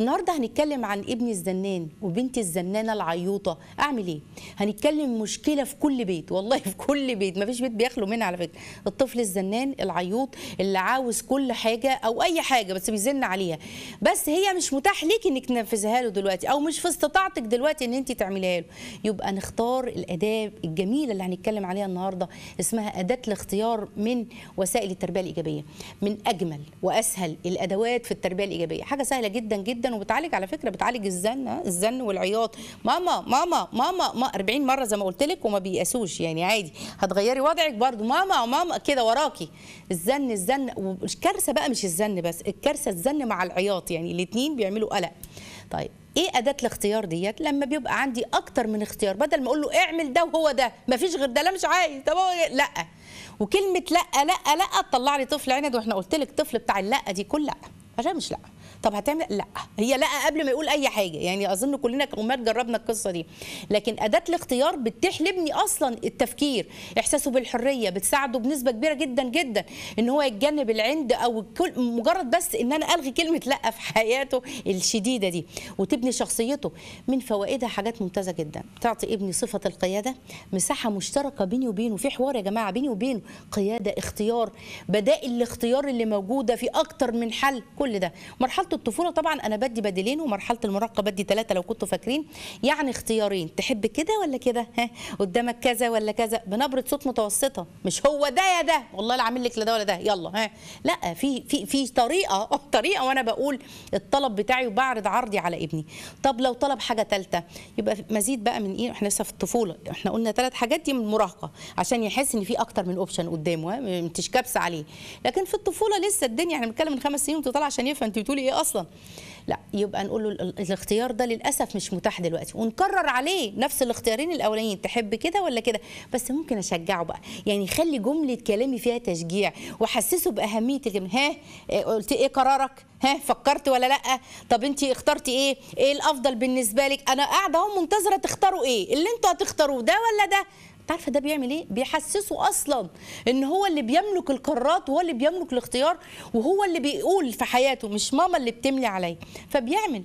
النهارده هنتكلم عن ابني الزنان وبنتي الزنانه العيوطه اعمل ايه هنتكلم مشكله في كل بيت والله في كل بيت ما فيش بيت بيخلو منها على فكره الطفل الزنان العيوط اللي عاوز كل حاجه او اي حاجه بس بيزن عليها بس هي مش متاح ليك انك تنفذها له دلوقتي او مش في استطاعتك دلوقتي ان انت تعمليها له يبقى نختار الاداه الجميله اللي هنتكلم عليها النهارده اسمها اداه الاختيار من وسائل التربيه الايجابيه من اجمل واسهل الادوات في التربيه الايجابيه حاجه سهله جدا جدا جدا وبتعالج على فكره بتعالج الزن الزن والعياط ماما ماما ماما ما 40 مره زي ما قلت لك وما بيقاسوش يعني عادي هتغيري وضعك برده ماما ماما كده وراكي الزن الزن والكارثه بقى مش الزن بس الكارثه الزن مع العياط يعني الاثنين بيعملوا قلق طيب ايه اداه الاختيار ديت لما بيبقى عندي اكتر من اختيار بدل ما اقول له اعمل ده وهو ده مفيش غير ده لا مش عايز طب هو إيه؟ لا وكلمه لا لا لا تطلع لي طفل عند واحنا قلت لك طفل بتاع لا دي كل لا عشان مش لا طب هتعمل لا هي لا قبل ما يقول اي حاجه يعني اظن كلنا كامهات جربنا القصه دي لكن اداه الاختيار بتتيح لابني اصلا التفكير احساسه بالحريه بتساعده بنسبه كبيره جدا جدا ان هو يتجنب العند او كل مجرد بس ان انا الغي كلمه لا في حياته الشديده دي وتبني شخصيته من فوائدها حاجات ممتازه جدا تعطي ابني صفه القياده مساحه مشتركه بيني وبينه في حوار يا جماعه بيني وبينه قياده اختيار بدائل الاختيار اللي موجوده في اكتر من حل كل ده مرحله الطفوله طبعا انا بدي بديلين ومرحله المراهقه بدي ثلاثه لو كنتوا فاكرين يعني اختيارين تحب كده ولا كده ها قدامك كذا ولا كذا بنبره صوت متوسطه مش هو ده يا ده والله لا عامل لك لا ده ولا ده يلا ها لا في في في طريقه طريقه وانا بقول الطلب بتاعي وبعرض عرضي على ابني طب لو طلب حاجه ثالثه يبقى مزيد بقى من ايه احنا لسه في الطفوله احنا قلنا ثلاث حاجات دي من المراهقه عشان يحس ان في اكتر من اوبشن قدامه ما تشكبس عليه لكن في الطفوله لسه الدنيا احنا بنتكلم من خمس سنين وانت طالع عشان يفهم انت بتقولي ايه اصلا لا يبقى نقول له الاختيار ده للاسف مش متاح دلوقتي ونكرر عليه نفس الاختيارين الاولانيين تحب كده ولا كده بس ممكن اشجعه بقى يعني خلي جمله كلامي فيها تشجيع واحسسه باهميه الجمله ها آه، قلت ايه قرارك ها فكرت ولا لا طب انت اخترتي ايه ايه الافضل بالنسبه لك انا قاعده اهو منتظره تختاروا ايه اللي انتوا هتختاروه ده ولا ده عارفه ده بيعمل ايه بيحسسه اصلا ان هو اللي بيملك القرارات وهو اللي بيملك الاختيار وهو اللي بيقول في حياته مش ماما اللي بتملي عليا فبيعمل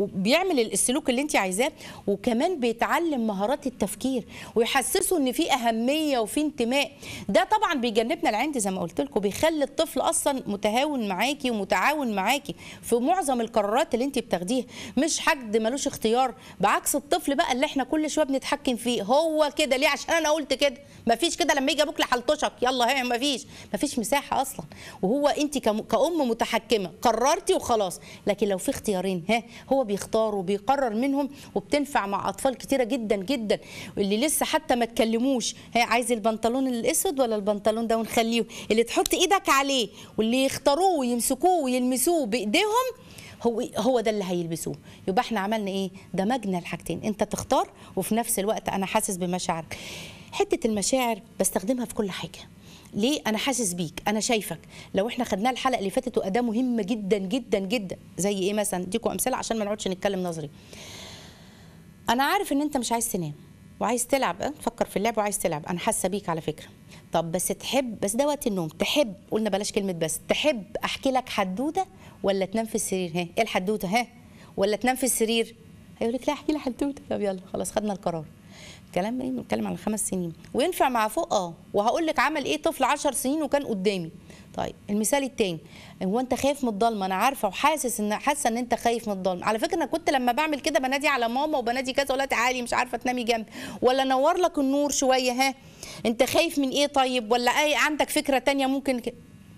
وبيعمل السلوك اللي انت عايزاه وكمان بيتعلم مهارات التفكير ويحسسه ان في اهميه وفي انتماء ده طبعا بيجنبنا العند زي ما قلت لكم بيخلي الطفل اصلا متهاون معاكي ومتعاون معاكي في معظم القرارات اللي انت بتاخديها مش حد ملوش اختيار بعكس الطفل بقى اللي احنا كل شويه بنتحكم فيه هو كده ليه عشان عشان انا قلت كده مفيش كده لما يجي ابوك لحلطشك يلا هي مفيش مفيش مساحه اصلا وهو انت كام متحكمه قررتي وخلاص لكن لو في اختيارين ها هو بيختار وبيقرر منهم وبتنفع مع اطفال كتيره جدا جدا اللي لسه حتى ما تكلموش ها عايز البنطلون الاسود ولا البنطلون ده ونخليه اللي تحط ايدك عليه واللي يختاروه ويمسكوه ويلمسوه بايديهم هو هو ده اللي هيلبسوه يبقى احنا عملنا ايه دمجنا الحاجتين انت تختار وفي نفس الوقت انا حاسس بمشاعرك حته المشاعر بستخدمها في كل حاجه ليه انا حاسس بيك انا شايفك لو احنا خدناها الحلقه اللي فاتت واداه مهمه جدا جدا جدا زي ايه مثلا اديكم امثله عشان ما نقعدش نتكلم نظري انا عارف ان انت مش عايز تنام وعايز تلعب أه؟ تفكر في اللعب وعايز تلعب انا حاسه بيك على فكره طب بس تحب بس ده وقت النوم تحب قلنا بلاش كلمه بس تحب احكي لك حدوته ولا تنام في السرير ها ايه الحدوته ها ولا تنام في السرير هيقول لك لا احكي لي حدوته طب يلا خلاص خدنا القرار كلام ايه بنتكلم على خمس سنين وينفع مع فوق اه وهقول لك عمل ايه طفل 10 سنين وكان قدامي طيب المثال الثاني هو انت خايف من الضلمه انا عارفه وحاسس ان حاسه ان انت خايف من الضلمه على فكره انا كنت لما بعمل كده بنادي على ماما وبنادي كذا ولا تعالي مش عارفه تنامي جنبي ولا نور لك النور شويه ها انت خايف من ايه طيب ولا اي عندك فكره ثانيه ممكن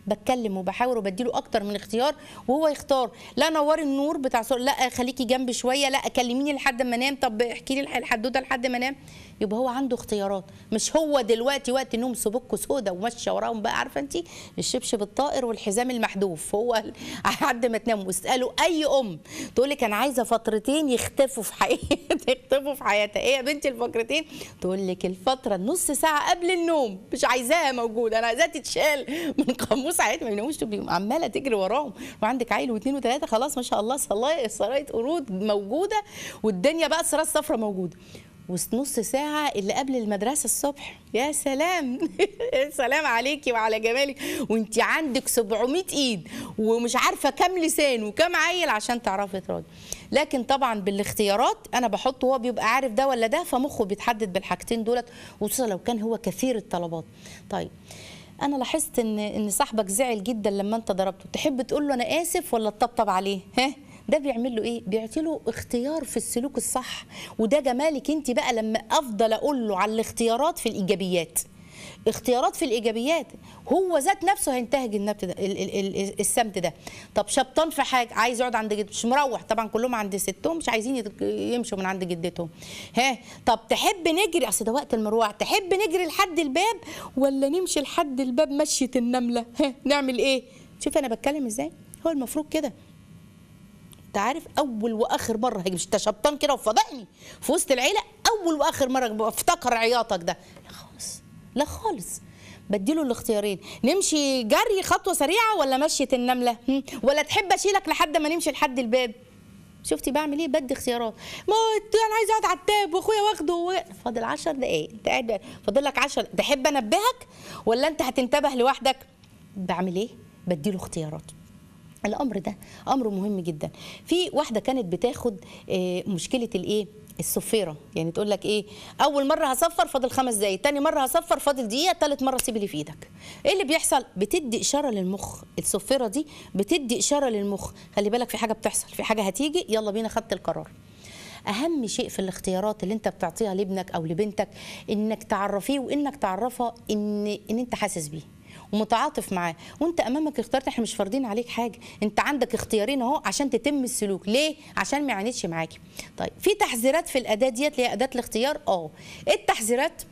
بتكلم وبحاور وبديله اكتر من اختيار وهو يختار لا نوري النور بتاع صور لا خليكي جنبي شويه لا كلميني لحد ما انام طب احكي لي الحدوته لحد ما انام يبقى هو عنده اختيارات مش هو دلوقتي وقت النوم سبكه سودا وماشيه وراهم بقى عارفه انت الشبشب الطائر والحزام المحذوف هو لحد ما تنام واسالوا اي ام تقول لك انا عايزه فترتين يختفوا في حياتي يختفوا في حياتها ايه يا بنتي الفترتين تقول لك الفتره النص ساعه قبل النوم مش عايزاها موجوده انا عايزاها تتشال من قاموس خلاص عادي ما بيناموش عماله تجري وراهم وعندك عيل واثنين وثلاثه خلاص ما شاء الله سرايه قرود موجوده والدنيا بقى السرايا الصفراء موجوده ونص ساعة اللي قبل المدرسة الصبح يا سلام سلام عليكي وعلى جمالك وانت عندك 700 ايد ومش عارفة كم لسان وكم عيل عشان تعرفي تراضي لكن طبعا بالاختيارات انا بحطه هو بيبقى عارف ده ولا ده فمخه بيتحدد بالحاجتين دولت وخصوصا لو كان هو كثير الطلبات طيب انا لاحظت ان ان صاحبك زعل جدا لما انت ضربته تحب تقول له انا اسف ولا تطبطب عليه ها ده بيعمل له ايه بيعطي له اختيار في السلوك الصح وده جمالك انت بقى لما افضل اقول له على الاختيارات في الايجابيات اختيارات في الايجابيات هو ذات نفسه هينتهج النبت ده السمت ده طب شبطان في حاجه عايز يقعد عند جدته مش مروح طبعا كلهم عند ستهم مش عايزين يمشوا من عند جدتهم ها طب تحب نجري اصل ده وقت المروح تحب نجري لحد الباب ولا نمشي لحد الباب مشيه النمله ها نعمل ايه شوف انا بتكلم ازاي هو المفروض كده انت عارف اول واخر مره هيجي مش انت شبطان كده وفضحني في وسط العيله اول واخر مره افتكر عياطك ده لا خالص بديله الاختيارين نمشي جري خطوه سريعه ولا مشيه النمله ولا تحب اشيلك لحد ما نمشي لحد الباب شفتي بعمل ايه بدي اختيارات ما انا عايز اقعد على التاب واخويا واخده و... فاضل 10 دقائق انت قاعد فاضل لك 10 تحب انبهك ولا انت هتنتبه لوحدك بعمل ايه بديله اختيارات الامر ده امر مهم جدا في واحده كانت بتاخد آه، مشكله الايه الصفيره يعني تقول لك ايه اول مره هصفر فاضل خمس دقايق تاني مره هصفر فاضل دقيقه تالت مره سيب اللي في ايدك ايه اللي بيحصل بتدي اشاره للمخ الصفيره دي بتدي اشاره للمخ خلي بالك في حاجه بتحصل في حاجه هتيجي يلا بينا خدت القرار اهم شيء في الاختيارات اللي انت بتعطيها لابنك او لبنتك انك تعرفيه وانك تعرفها ان ان انت حاسس بيه ومتعاطف معاه وانت امامك اختيارات احنا مش فارضين عليك حاجه انت عندك اختيارين اهو عشان تتم السلوك ليه عشان ما يعاندش معاكي طيب في تحذيرات في الاداه ديت اللي هي اداه الاختيار اه ايه التحذيرات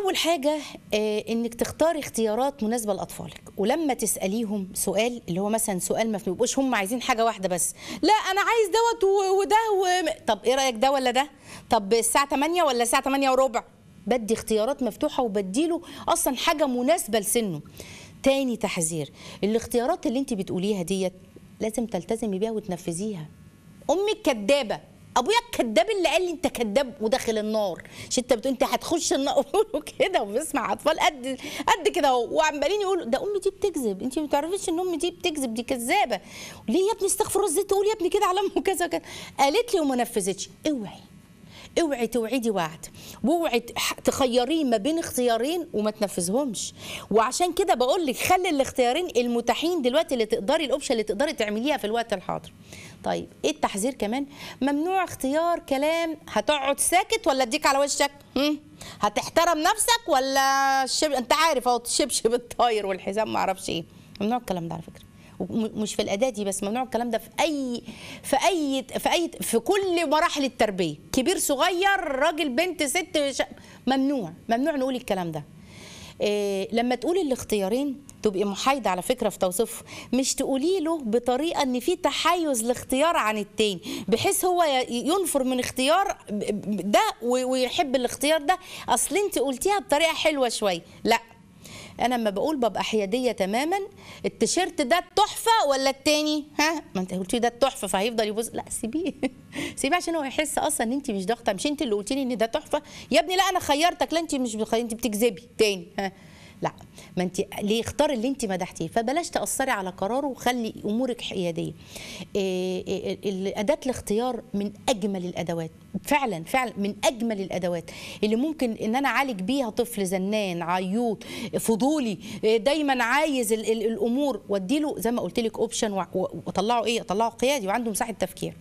اول حاجه آه، انك تختاري اختيارات مناسبه لاطفالك ولما تساليهم سؤال اللي هو مثلا سؤال ما بيبقوش هم عايزين حاجه واحده بس لا انا عايز دوت وده و... طب ايه رايك ده ولا ده طب الساعه 8 ولا الساعه 8 وربع بدي اختيارات مفتوحه وبديله اصلا حاجه مناسبه لسنه تاني تحذير الاختيارات اللي انت بتقوليها ديت لازم تلتزمي بيها وتنفذيها امي كدابه ابويا الكذاب اللي قال لي انت كذاب وداخل النار مش انت بتقول انت هتخش النار كده وبسمع اطفال قد قد كده اهو وعمالين يقولوا ده امي دي بتكذب انت ما بتعرفيش ان امي دي بتكذب دي كذابه ليه يا ابني استغفر الله ازاي تقول يا ابني كده على امه كذا كذا قالت لي وما نفذتش اوعي اوعي توعدي وعد واوعي تخيرين ما بين اختيارين وما تنفذهمش وعشان كده بقول لك خلي الاختيارين المتاحين دلوقتي اللي تقدري الاوبشن اللي تقدري تعمليها في الوقت الحاضر طيب ايه التحذير كمان ممنوع اختيار كلام هتقعد ساكت ولا اديك على وشك هتحترم نفسك ولا الشب... انت عارف اهو الشبشب الطاير والحزام ما اعرفش ايه ممنوع الكلام ده على فكره مش في الاداه دي بس ممنوع الكلام ده في اي في اي في اي في كل مراحل التربيه كبير صغير راجل بنت ست ممنوع ممنوع نقول الكلام ده إيه لما تقولي الاختيارين تبقي محايده على فكره في توصيفه مش تقولي له بطريقه ان في تحيز لاختيار عن التاني بحيث هو ينفر من اختيار ده ويحب الاختيار ده اصل انت قلتيها بطريقه حلوه شويه لا انا لما بقول ببقى حياديه تماما التيشيرت ده التحفه ولا التاني ها ما انت قلتي ده التحفه فهيفضل يبص لا سيبيه سيبيه عشان هو يحس اصلا ان انت مش ضاغطه مش انت اللي قلتي لي ان ده تحفه يا ابني لا انا خيرتك لا انت مش بخ... انت بتكذبي تاني ها لا ما انت ليه اختار اللي انت مدحتيه فبلاش تاثري على قراره وخلي امورك حياديه آه، آه، اداه الاختيار من اجمل الادوات فعلا فعلا من اجمل الادوات اللي ممكن ان انا اعالج بيها طفل زنان عيوط فضولي آه، دايما عايز الامور واديله زي ما قلت لك اوبشن واطلعه ايه اطلعه قيادي وعنده مساحه تفكير